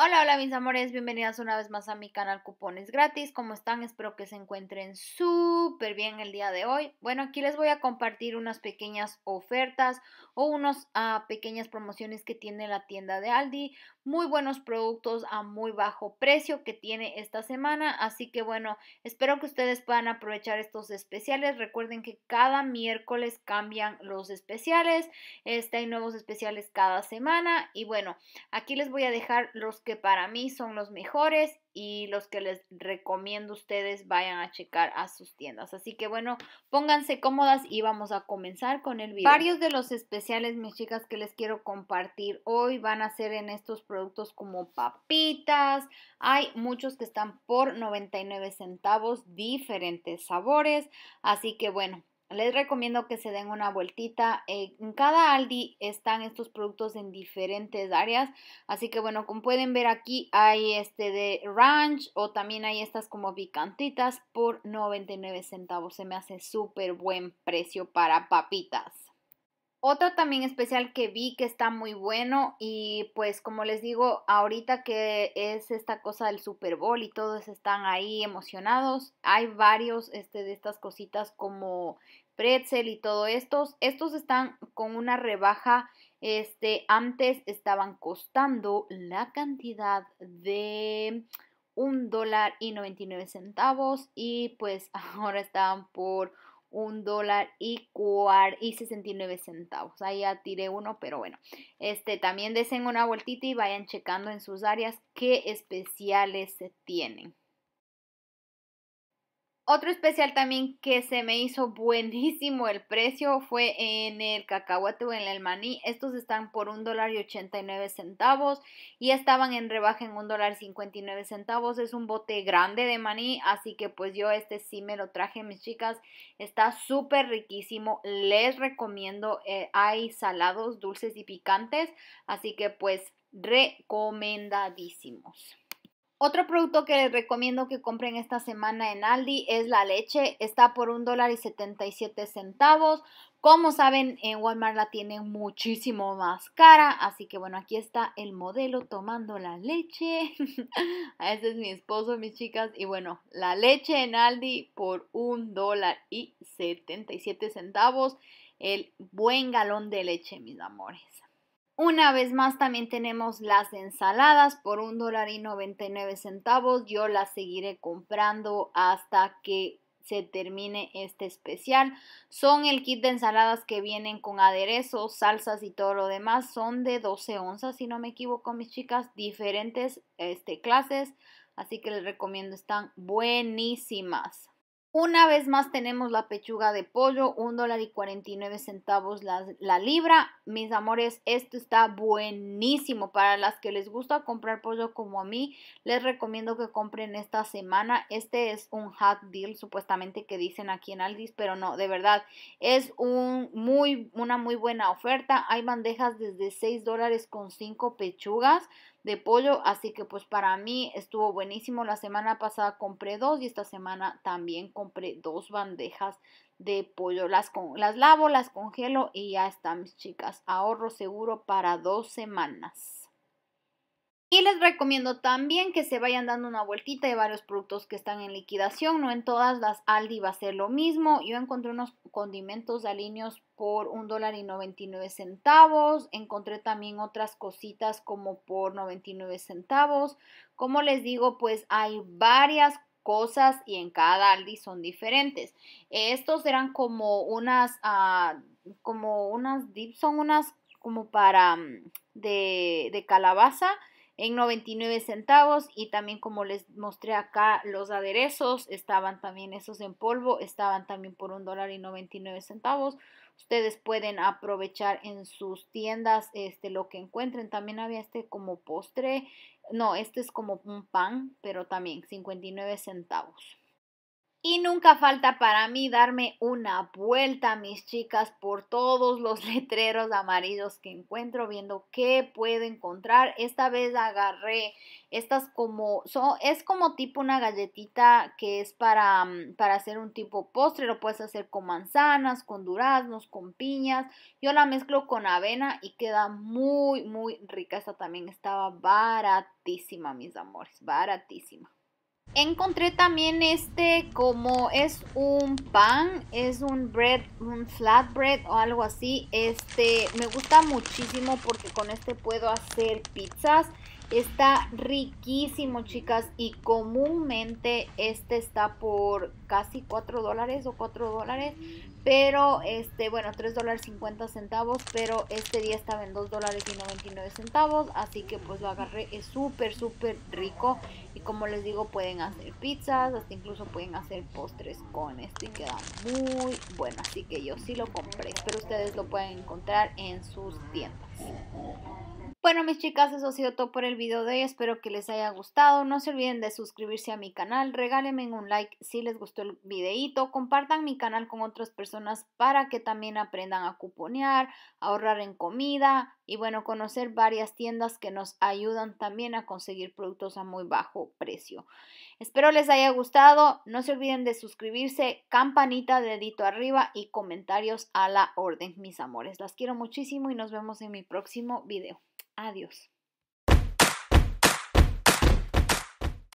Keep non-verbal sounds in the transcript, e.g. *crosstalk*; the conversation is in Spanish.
Hola, hola mis amores, bienvenidas una vez más a mi canal Cupones Gratis. ¿Cómo están? Espero que se encuentren súper bien el día de hoy. Bueno, aquí les voy a compartir unas pequeñas ofertas o unas ah, pequeñas promociones que tiene la tienda de Aldi muy buenos productos a muy bajo precio que tiene esta semana. Así que bueno, espero que ustedes puedan aprovechar estos especiales. Recuerden que cada miércoles cambian los especiales. Este, hay nuevos especiales cada semana. Y bueno, aquí les voy a dejar los que para mí son los mejores y los que les recomiendo ustedes vayan a checar a sus tiendas. Así que bueno, pónganse cómodas y vamos a comenzar con el video. Varios de los especiales, mis chicas, que les quiero compartir hoy van a ser en estos productos como papitas. Hay muchos que están por 99 centavos, diferentes sabores. Así que bueno, les recomiendo que se den una vueltita. Eh, en cada Aldi están estos productos en diferentes áreas. Así que bueno, como pueden ver aquí hay este de ranch o también hay estas como picantitas por 99 centavos. Se me hace súper buen precio para papitas. Otro también especial que vi que está muy bueno y pues como les digo, ahorita que es esta cosa del Super Bowl y todos están ahí emocionados, hay varios este, de estas cositas como pretzel y todo estos, estos están con una rebaja, este, antes estaban costando la cantidad de un dólar y centavos y pues *laughs* ahora están por un dólar y, y 69 centavos. Ahí ya tiré uno, pero bueno. Este también desen una vueltita y vayan checando en sus áreas qué especiales se tienen. Otro especial también que se me hizo buenísimo el precio fue en el cacahuete o en el maní. Estos están por un dólar y centavos y estaban en rebaja en un dólar centavos. Es un bote grande de maní, así que pues yo este sí me lo traje, mis chicas. Está súper riquísimo. Les recomiendo, eh, hay salados, dulces y picantes, así que pues recomendadísimos. Otro producto que les recomiendo que compren esta semana en Aldi es la leche. Está por un dólar y centavos. Como saben, en Walmart la tienen muchísimo más cara. Así que bueno, aquí está el modelo tomando la leche. *laughs* Ese es mi esposo, mis chicas. Y bueno, la leche en Aldi por un dólar y centavos. El buen galón de leche, mis amores. Una vez más también tenemos las ensaladas por un dólar y centavos. Yo las seguiré comprando hasta que se termine este especial. Son el kit de ensaladas que vienen con aderezos, salsas y todo lo demás. Son de 12 onzas, si no me equivoco, mis chicas, diferentes este, clases. Así que les recomiendo, están buenísimas. Una vez más tenemos la pechuga de pollo, un dólar y 49 centavos la, libra. Mis amores, esto está buenísimo. Para las que les gusta comprar pollo como a mí, les recomiendo que compren esta semana. Este es un hot deal supuestamente que dicen aquí en Aldis, pero no, de verdad, es un muy, una muy buena oferta. Hay bandejas desde 6 dólares con 5 pechugas de pollo. Así que pues para mí estuvo buenísimo. La semana pasada compré dos y esta semana también compré dos bandejas de pollo. Las, con, las lavo, las congelo y ya está, mis chicas. Ahorro seguro para dos semanas. Y les recomiendo también que se vayan dando una vueltita de varios productos que están en liquidación. No en todas las Aldi va a ser lo mismo. Yo encontré unos condimentos de alineos por un dólar y 99 centavos. Encontré también otras cositas como por 99 centavos. Como les digo, pues hay varias cosas y en cada Aldi son diferentes. Estos eran como unas, ah, como unas dips, son unas como para mm, de, de calabaza en 99 centavos y también como les mostré acá los aderezos estaban también esos en polvo estaban también por un dólar y 99 centavos ustedes pueden aprovechar en sus tiendas este lo que encuentren. También había este como postre, no, este es como un pan, pero también 59 centavos. Y nunca falta para mí darme una vuelta, mis chicas, por todos los *laughs* letreros amarillos que encuentro, viendo qué puedo encontrar. Esta vez agarré estas como, es como tipo una galletita que es para, mm, para hacer un tipo postre. Lo puedes hacer con manzanas, con duraznos, con piñas. Yo la mezclo con avena y queda muy, muy rica. Esta también estaba baratísima, mis amores, baratísima encontré también este como es un pan, es un bread, un flatbread o algo así. Este me gusta muchísimo porque con este puedo hacer pizzas. Está riquísimo, chicas. Y comúnmente este está por casi 4 dólares o 4 dólares pero este, bueno, $3.50, dólares centavos, pero este día estaba en $2.99, dólares así que pues lo agarré, es súper, súper rico y como les digo pueden hacer pizzas, hasta incluso pueden hacer postres con este y queda muy bueno, así que yo sí lo compré, pero ustedes lo pueden encontrar en sus tiendas. Bueno, mis chicas, eso ha sido todo por el video de hoy. Espero que les haya gustado. No se olviden de suscribirse a mi canal. Regálenme un like si les gustó el videito. Compartan mi canal con otras personas para que también aprendan a cuponear, ahorrar en comida y bueno, conocer varias tiendas que nos ayudan también a conseguir productos a muy bajo precio. Espero les haya gustado. No se olviden de suscribirse, campanita, dedito arriba y comentarios a la orden, mis amores. Las quiero muchísimo y nos vemos en mi próximo video. Adiós.